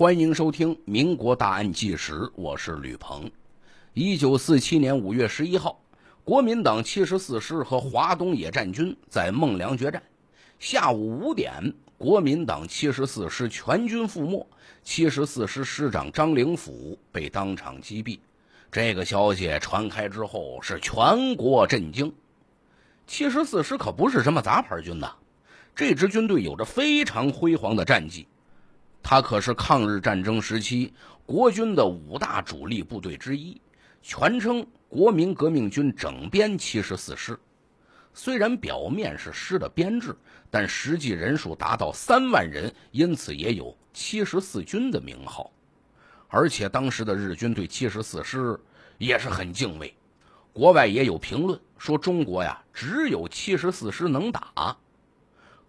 欢迎收听《民国大案纪实》，我是吕鹏。一九四七年五月十一号，国民党七十四师和华东野战军在孟良决战。下午五点，国民党七十四师全军覆没，七十四师师长张灵甫被当场击毙。这个消息传开之后，是全国震惊。七十四师可不是什么杂牌军呐，这支军队有着非常辉煌的战绩。他可是抗日战争时期国军的五大主力部队之一，全称国民革命军整编七十四师。虽然表面是师的编制，但实际人数达到三万人，因此也有七十四军的名号。而且当时的日军对七十四师也是很敬畏。国外也有评论说，中国呀，只有七十四师能打。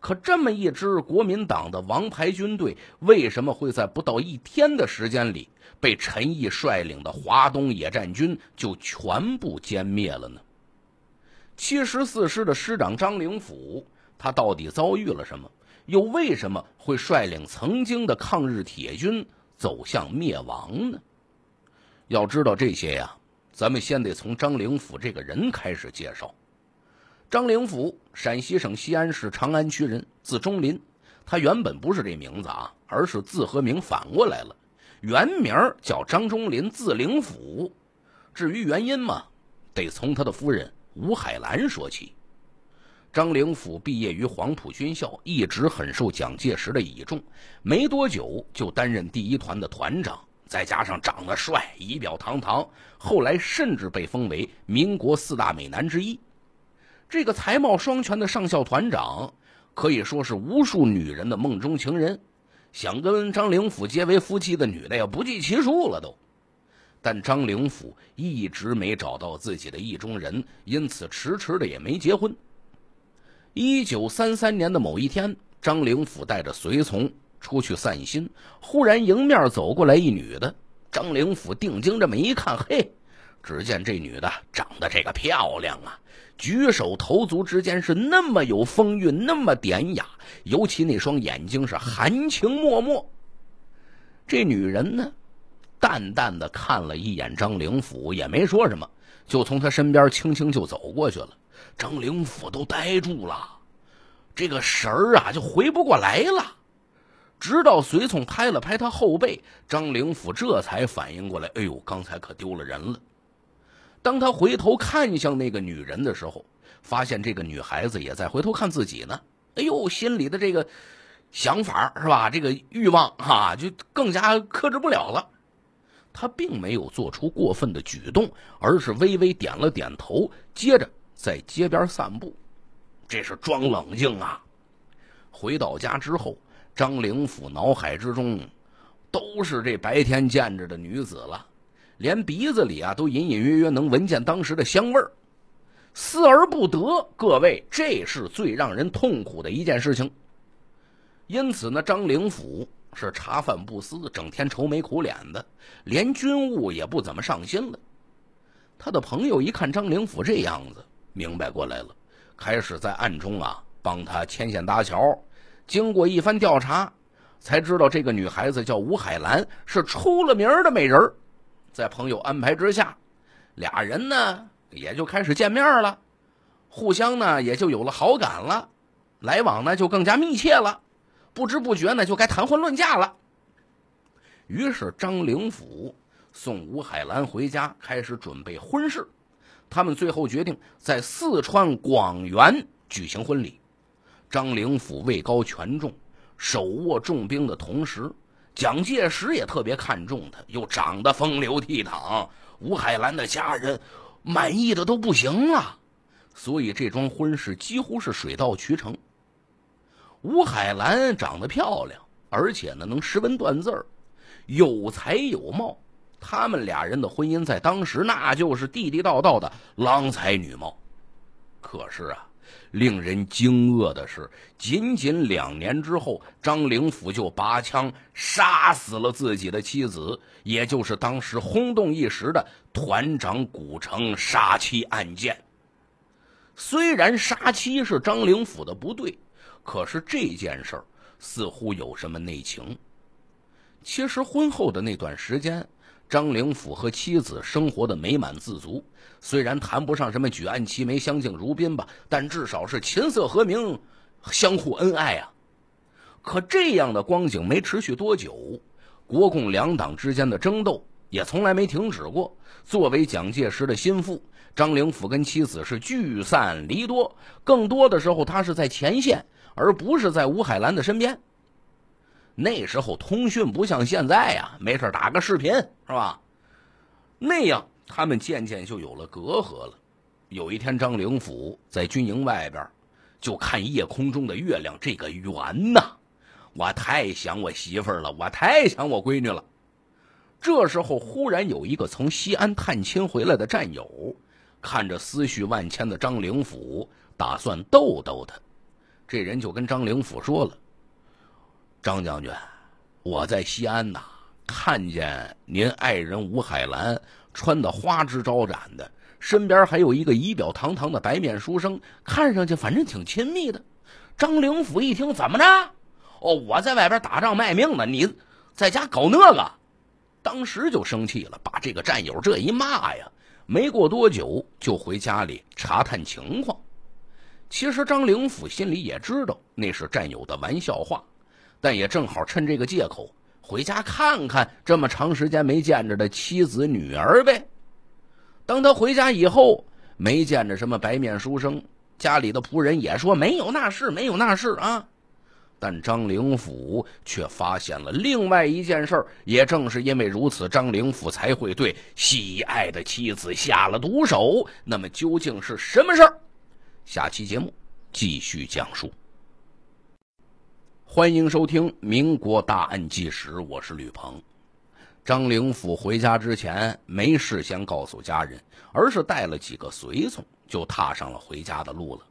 可这么一支国民党的王牌军队，为什么会在不到一天的时间里被陈毅率领的华东野战军就全部歼灭了呢？七十四师的师长张灵甫，他到底遭遇了什么？又为什么会率领曾经的抗日铁军走向灭亡呢？要知道这些呀，咱们先得从张灵甫这个人开始介绍。张灵甫，陕西省西安市长安区人，字钟林。他原本不是这名字啊，而是字和名反过来了。原名叫张钟林，字灵甫。至于原因嘛，得从他的夫人吴海兰说起。张灵甫毕业于黄埔军校，一直很受蒋介石的倚重。没多久就担任第一团的团长，再加上长得帅、仪表堂堂，后来甚至被封为民国四大美男之一。这个才貌双全的上校团长可以说是无数女人的梦中情人，想跟张灵甫结为夫妻的女的也不计其数了都。但张灵甫一直没找到自己的意中人，因此迟迟的也没结婚。一九三三年的某一天，张灵甫带着随从出去散心，忽然迎面走过来一女的，张灵甫定睛这么一看，嘿。只见这女的长得这个漂亮啊，举手投足之间是那么有风韵，那么典雅。尤其那双眼睛是含情脉脉。这女人呢，淡淡的看了一眼张灵甫，也没说什么，就从他身边轻轻就走过去了。张灵甫都呆住了，这个神儿啊就回不过来了。直到随从拍了拍他后背，张灵甫这才反应过来：“哎呦，刚才可丢了人了。”当他回头看向那个女人的时候，发现这个女孩子也在回头看自己呢。哎呦，心里的这个想法是吧？这个欲望哈，就更加克制不了了。他并没有做出过分的举动，而是微微点了点头，接着在街边散步。这是装冷静啊。回到家之后，张灵甫脑海之中都是这白天见着的女子了。连鼻子里啊都隐隐约约能闻见当时的香味儿，思而不得，各位，这是最让人痛苦的一件事情。因此呢，张灵甫是茶饭不思，整天愁眉苦脸的，连军务也不怎么上心了。他的朋友一看张灵甫这样子，明白过来了，开始在暗中啊帮他牵线搭桥。经过一番调查，才知道这个女孩子叫吴海兰，是出了名的美人儿。在朋友安排之下，俩人呢也就开始见面了，互相呢也就有了好感了，来往呢就更加密切了，不知不觉呢就该谈婚论嫁了。于是张灵甫送吴海兰回家，开始准备婚事。他们最后决定在四川广元举行婚礼。张灵甫位高权重，手握重兵的同时。蒋介石也特别看重他，又长得风流倜傥，吴海兰的家人满意的都不行了，所以这桩婚事几乎是水到渠成。吴海兰长得漂亮，而且呢能识文断字儿，有才有貌，他们俩人的婚姻在当时那就是地地道道的郎才女貌。可是啊。令人惊愕的是，仅仅两年之后，张灵甫就拔枪杀死了自己的妻子，也就是当时轰动一时的团长古城杀妻案件。虽然杀妻是张灵甫的不对，可是这件事儿似乎有什么内情。其实婚后的那段时间。张灵甫和妻子生活的美满自足，虽然谈不上什么举案齐眉、相敬如宾吧，但至少是琴瑟和鸣、相互恩爱呀。可这样的光景没持续多久，国共两党之间的争斗也从来没停止过。作为蒋介石的心腹，张灵甫跟妻子是聚散离多，更多的时候他是在前线，而不是在吴海兰的身边。那时候通讯不像现在呀，没事打个视频是吧？那样他们渐渐就有了隔阂了。有一天，张灵甫在军营外边就看夜空中的月亮，这个圆呐，我太想我媳妇儿了，我太想我闺女了。这时候忽然有一个从西安探亲回来的战友，看着思绪万千的张灵甫，打算逗逗他。这人就跟张灵甫说了。张将军，我在西安呐，看见您爱人吴海兰穿的花枝招展的，身边还有一个仪表堂堂的白面书生，看上去反正挺亲密的。张灵甫一听，怎么着？哦，我在外边打仗卖命呢，你在家搞那个？当时就生气了，把这个战友这一骂呀，没过多久就回家里查探情况。其实张灵甫心里也知道，那是战友的玩笑话。但也正好趁这个借口回家看看，这么长时间没见着的妻子女儿呗。当他回家以后，没见着什么白面书生，家里的仆人也说没有那事，没有那事啊。但张灵甫却发现了另外一件事，也正是因为如此，张灵甫才会对喜爱的妻子下了毒手。那么究竟是什么事儿？下期节目继续讲述。欢迎收听《民国大案纪实》，我是吕鹏。张灵甫回家之前没事先告诉家人，而是带了几个随从就踏上了回家的路了。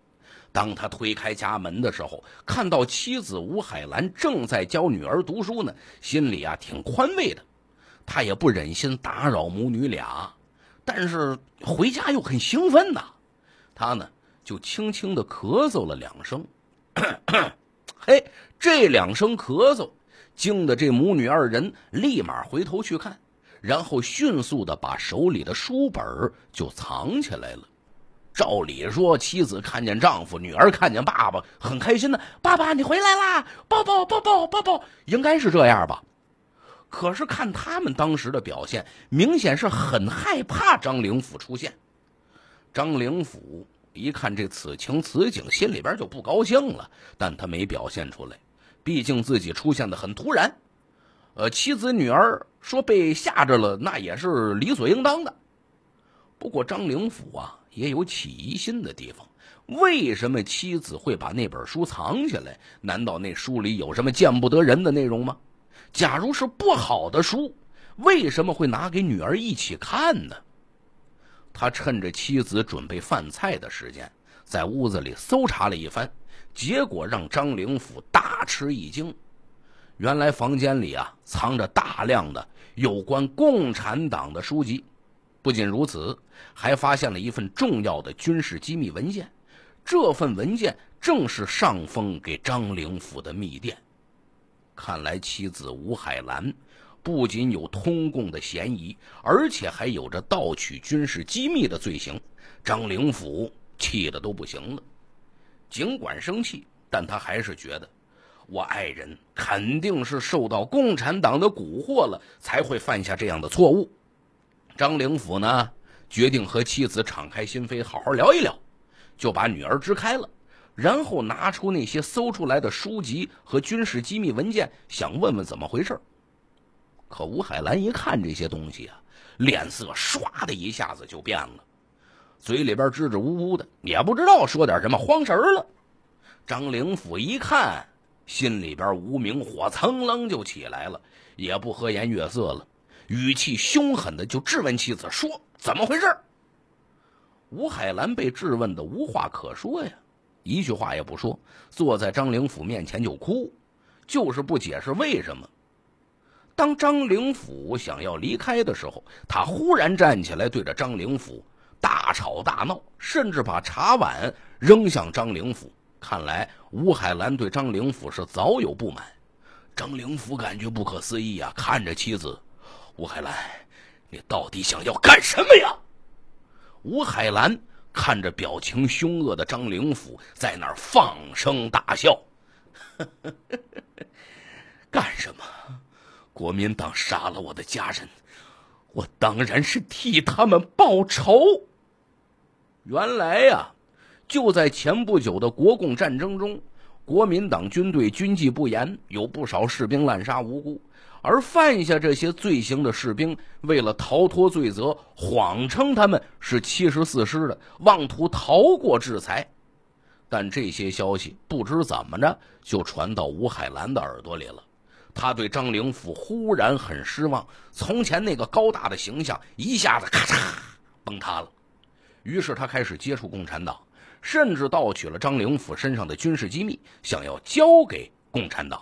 当他推开家门的时候，看到妻子吴海兰正在教女儿读书呢，心里啊挺宽慰的。他也不忍心打扰母女俩，但是回家又很兴奋呐。他呢就轻轻的咳嗽了两声，咳 咳嘿。这两声咳嗽惊得这母女二人立马回头去看，然后迅速的把手里的书本就藏起来了。照理说，妻子看见丈夫，女儿看见爸爸，很开心的，爸爸你回来啦，抱抱抱抱抱抱，应该是这样吧。可是看他们当时的表现，明显是很害怕张灵甫出现。张灵甫一看这此情此景，心里边就不高兴了，但他没表现出来。毕竟自己出现的很突然，呃，妻子女儿说被吓着了，那也是理所应当的。不过张灵甫啊，也有起疑心的地方。为什么妻子会把那本书藏起来？难道那书里有什么见不得人的内容吗？假如是不好的书，为什么会拿给女儿一起看呢？他趁着妻子准备饭菜的时间，在屋子里搜查了一番。结果让张灵甫大吃一惊，原来房间里啊藏着大量的有关共产党的书籍，不仅如此，还发现了一份重要的军事机密文件。这份文件正是上峰给张灵甫的密电。看来妻子吴海兰不仅有通共的嫌疑，而且还有着盗取军事机密的罪行。张灵甫气得都不行了。尽管生气，但他还是觉得我爱人肯定是受到共产党的蛊惑了，才会犯下这样的错误。张灵甫呢，决定和妻子敞开心扉，好好聊一聊，就把女儿支开了，然后拿出那些搜出来的书籍和军事机密文件，想问问怎么回事。可吴海兰一看这些东西啊，脸色唰的一下子就变了。嘴里边支支吾吾的，也不知道说点什么，慌神了。张灵甫一看，心里边无名火蹭楞就起来了，也不和颜悦色了，语气凶狠的就质问妻子：“说怎么回事？”吴海兰被质问的无话可说呀，一句话也不说，坐在张灵甫面前就哭，就是不解释为什么。当张灵甫想要离开的时候，他忽然站起来，对着张灵甫。大吵大闹，甚至把茶碗扔向张灵甫。看来吴海兰对张灵甫是早有不满。张灵甫感觉不可思议啊，看着妻子吴海兰，你到底想要干什么呀？吴海兰看着表情凶恶的张灵甫，在那儿放声大笑。干什么？国民党杀了我的家人，我当然是替他们报仇。原来呀，就在前不久的国共战争中，国民党军队军纪不严，有不少士兵滥杀无辜。而犯下这些罪行的士兵，为了逃脱罪责，谎称他们是七十四师的，妄图逃过制裁。但这些消息不知怎么着就传到吴海兰的耳朵里了。他对张灵甫忽然很失望，从前那个高大的形象一下子咔嚓崩塌了。于是他开始接触共产党，甚至盗取了张灵甫身上的军事机密，想要交给共产党。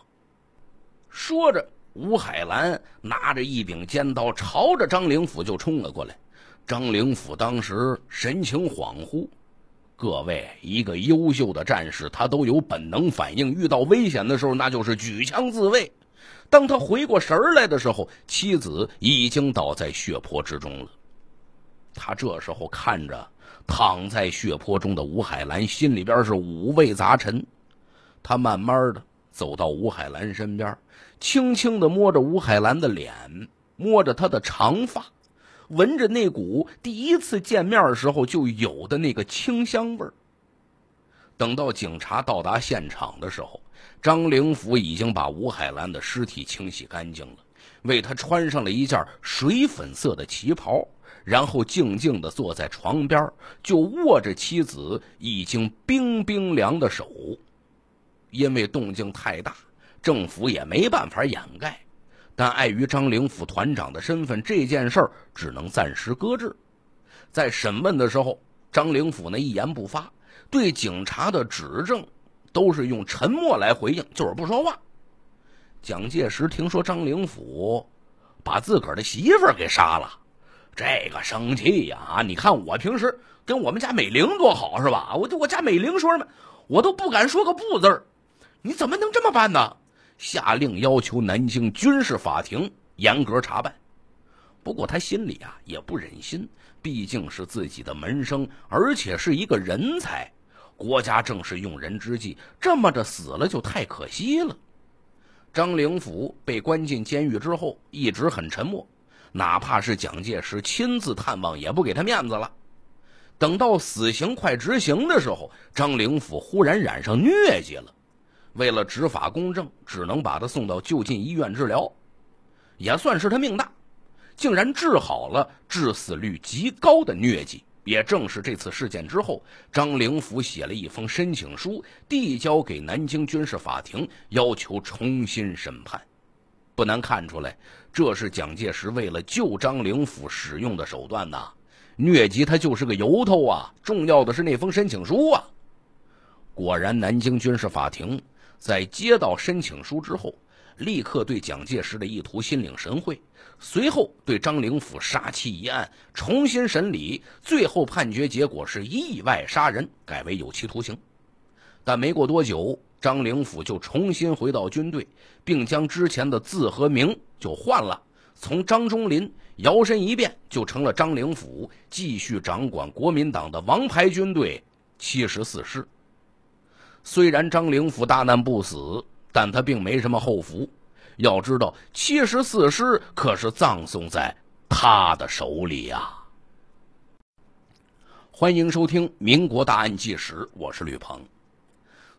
说着，吴海兰拿着一柄尖刀，朝着张灵甫就冲了过来。张灵甫当时神情恍惚。各位，一个优秀的战士，他都有本能反应，遇到危险的时候，那就是举枪自卫。当他回过神来的时候，妻子已经倒在血泊之中了。他这时候看着躺在血泊中的吴海兰，心里边是五味杂陈。他慢慢的走到吴海兰身边，轻轻的摸着吴海兰的脸，摸着她的长发，闻着那股第一次见面时候就有的那个清香味儿。等到警察到达现场的时候，张灵甫已经把吴海兰的尸体清洗干净了，为她穿上了一件水粉色的旗袍。然后静静的坐在床边，就握着妻子已经冰冰凉的手。因为动静太大，政府也没办法掩盖，但碍于张灵甫团长的身份，这件事儿只能暂时搁置。在审问的时候，张灵甫那一言不发，对警察的指证都是用沉默来回应，就是不说话。蒋介石听说张灵甫把自个儿的媳妇儿给杀了。这个生气呀！啊，你看我平时跟我们家美玲多好，是吧？我我家美玲说什么，我都不敢说个不字儿。你怎么能这么办呢？下令要求南京军事法庭严格查办。不过他心里啊也不忍心，毕竟是自己的门生，而且是一个人才，国家正是用人之际，这么着死了就太可惜了。张灵甫被关进监狱之后，一直很沉默。哪怕是蒋介石亲自探望，也不给他面子了。等到死刑快执行的时候，张灵甫忽然染上疟疾了。为了执法公正，只能把他送到就近医院治疗，也算是他命大，竟然治好了致死率极高的疟疾。也正是这次事件之后，张灵甫写了一封申请书，递交给南京军事法庭，要求重新审判。不难看出来，这是蒋介石为了救张灵甫使用的手段呐！疟疾他就是个由头啊，重要的是那封申请书啊！果然，南京军事法庭在接到申请书之后，立刻对蒋介石的意图心领神会，随后对张灵甫杀妻一案重新审理，最后判决结果是意外杀人，改为有期徒刑。但没过多久。张灵甫就重新回到军队，并将之前的字和名就换了，从张忠林摇身一变就成了张灵甫，继续掌管国民党的王牌军队七十四师。虽然张灵甫大难不死，但他并没什么后福。要知道，七十四师可是葬送在他的手里呀。欢迎收听《民国大案纪实》，我是吕鹏。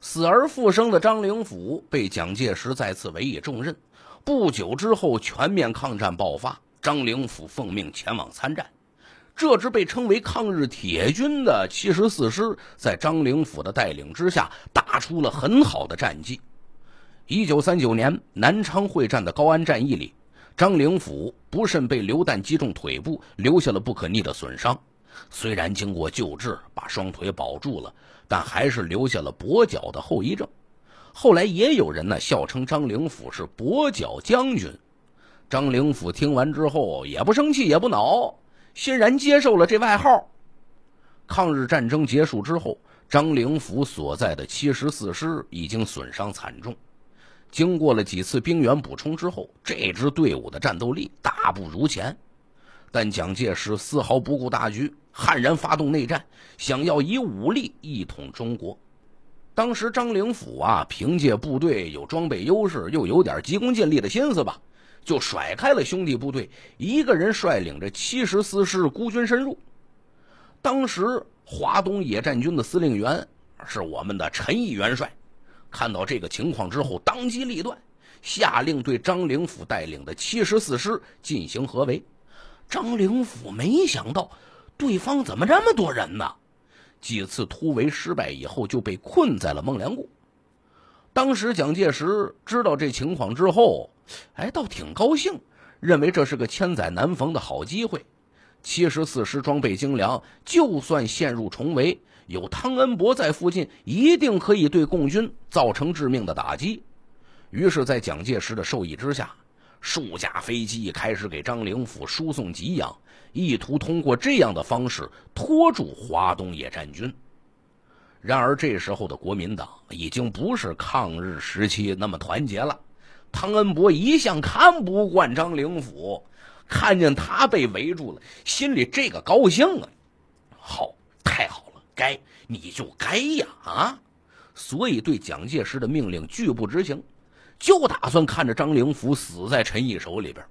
死而复生的张灵甫被蒋介石再次委以重任。不久之后，全面抗战爆发，张灵甫奉命前往参战。这支被称为“抗日铁军”的七十四师，在张灵甫的带领之下，打出了很好的战绩。一九三九年南昌会战的高安战役里，张灵甫不慎被榴弹击中腿部，留下了不可逆的损伤。虽然经过救治，把双腿保住了。但还是留下了跛脚的后遗症，后来也有人呢笑称张灵甫是跛脚将军。张灵甫听完之后也不生气也不恼，欣然接受了这外号。抗日战争结束之后，张灵甫所在的七十四师已经损伤惨重，经过了几次兵员补充之后，这支队伍的战斗力大不如前。但蒋介石丝毫不顾大局，悍然发动内战，想要以武力一统中国。当时张灵甫啊，凭借部队有装备优势，又有点急功近利的心思吧，就甩开了兄弟部队，一个人率领着七十四师孤军深入。当时华东野战军的司令员是我们的陈毅元帅，看到这个情况之后，当机立断，下令对张灵甫带领的七十四师进行合围。张灵甫没想到，对方怎么这么多人呢？几次突围失败以后，就被困在了孟良崮。当时蒋介石知道这情况之后，哎，倒挺高兴，认为这是个千载难逢的好机会。七十四师装备精良，就算陷入重围，有汤恩伯在附近，一定可以对共军造成致命的打击。于是，在蒋介石的授意之下。数架飞机开始给张灵甫输送给养，意图通过这样的方式拖住华东野战军。然而，这时候的国民党已经不是抗日时期那么团结了。汤恩伯一向看不惯张灵甫，看见他被围住了，心里这个高兴啊！好，太好了，该你就该呀啊！所以对蒋介石的命令拒不执行。就打算看着张灵甫死在陈毅手里边。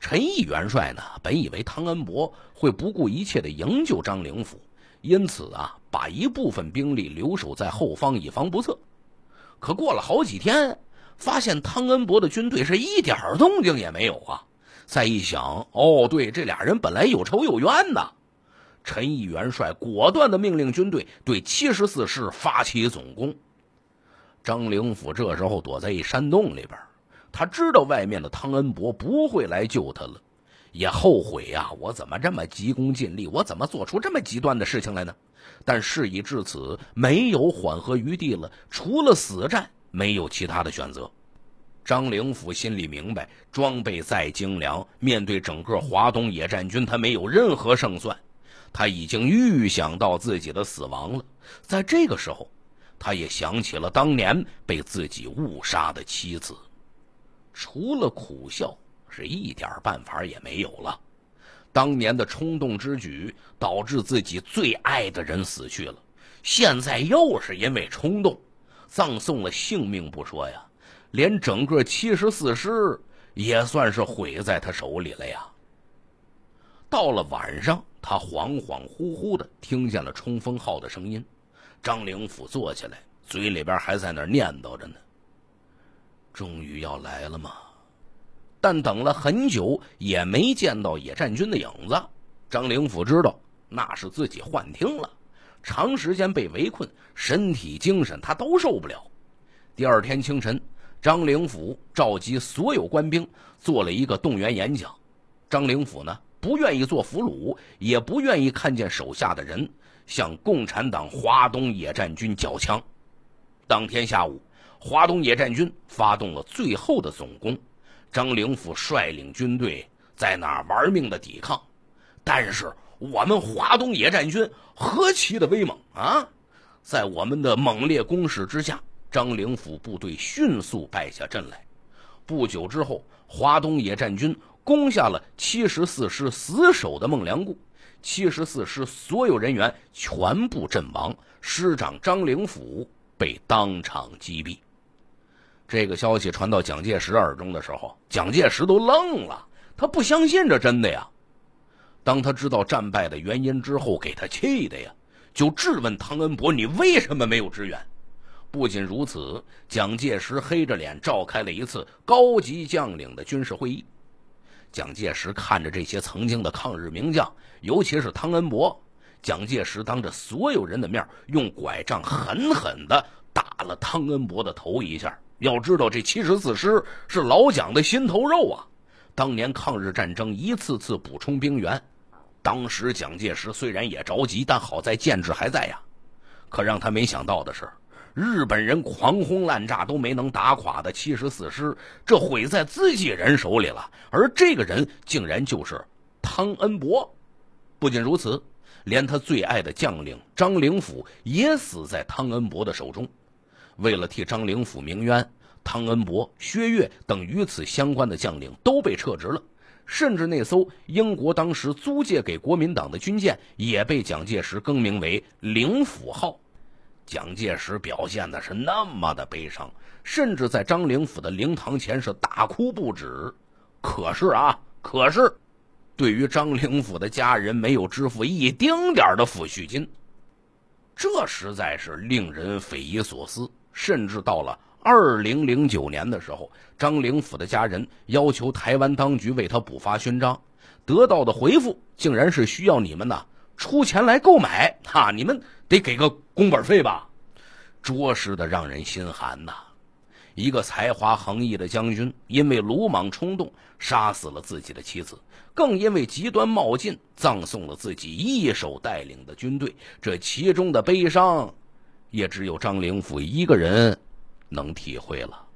陈毅元帅呢，本以为汤恩伯会不顾一切的营救张灵甫，因此啊，把一部分兵力留守在后方以防不测。可过了好几天，发现汤恩伯的军队是一点动静也没有啊！再一想，哦，对，这俩人本来有仇有怨呐。陈毅元帅果断的命令军队对七十四师发起总攻。张灵甫这时候躲在一山洞里边，他知道外面的汤恩伯不会来救他了，也后悔呀，我怎么这么急功近利，我怎么做出这么极端的事情来呢？但事已至此，没有缓和余地了，除了死战，没有其他的选择。张灵甫心里明白，装备再精良，面对整个华东野战军，他没有任何胜算。他已经预想到自己的死亡了，在这个时候。他也想起了当年被自己误杀的妻子，除了苦笑，是一点办法也没有了。当年的冲动之举导致自己最爱的人死去了，现在又是因为冲动，葬送了性命不说呀，连整个七十四师也算是毁在他手里了呀。到了晚上，他恍恍惚惚的听见了冲锋号的声音。张灵甫坐起来，嘴里边还在那念叨着呢。终于要来了吗？但等了很久也没见到野战军的影子。张灵甫知道那是自己幻听了，长时间被围困，身体精神他都受不了。第二天清晨，张灵甫召集所有官兵，做了一个动员演讲。张灵甫呢？不愿意做俘虏，也不愿意看见手下的人向共产党华东野战军缴枪。当天下午，华东野战军发动了最后的总攻，张灵甫率领军队在那玩命的抵抗。但是我们华东野战军何其的威猛啊！在我们的猛烈攻势之下，张灵甫部队迅速败下阵来。不久之后，华东野战军。攻下了七十四师死守的孟良崮，七十四师所有人员全部阵亡，师长张灵甫被当场击毙。这个消息传到蒋介石耳中的时候，蒋介石都愣了，他不相信这真的呀。当他知道战败的原因之后，给他气的呀，就质问汤恩伯：“你为什么没有支援？”不仅如此，蒋介石黑着脸召开了一次高级将领的军事会议。蒋介石看着这些曾经的抗日名将，尤其是汤恩伯，蒋介石当着所有人的面，用拐杖狠狠地打了汤恩伯的头一下。要知道，这七十四师是老蒋的心头肉啊！当年抗日战争一次次补充兵员，当时蒋介石虽然也着急，但好在建制还在呀。可让他没想到的是。日本人狂轰滥炸都没能打垮的七十四师，这毁在自己人手里了。而这个人竟然就是汤恩伯。不仅如此，连他最爱的将领张灵甫也死在汤恩伯的手中。为了替张灵甫鸣冤，汤恩伯、薛岳等与此相关的将领都被撤职了。甚至那艘英国当时租借给国民党的军舰也被蒋介石更名为“灵甫号”。蒋介石表现的是那么的悲伤，甚至在张灵甫的灵堂前是大哭不止。可是啊，可是，对于张灵甫的家人没有支付一丁点的抚恤金，这实在是令人匪夷所思。甚至到了二零零九年的时候，张灵甫的家人要求台湾当局为他补发勋章，得到的回复竟然是需要你们呢。出钱来购买，哈，你们得给个工本费吧，着实的让人心寒呐。一个才华横溢的将军，因为鲁莽冲动杀死了自己的妻子，更因为极端冒进葬送了自己一手带领的军队，这其中的悲伤，也只有张灵甫一个人能体会了。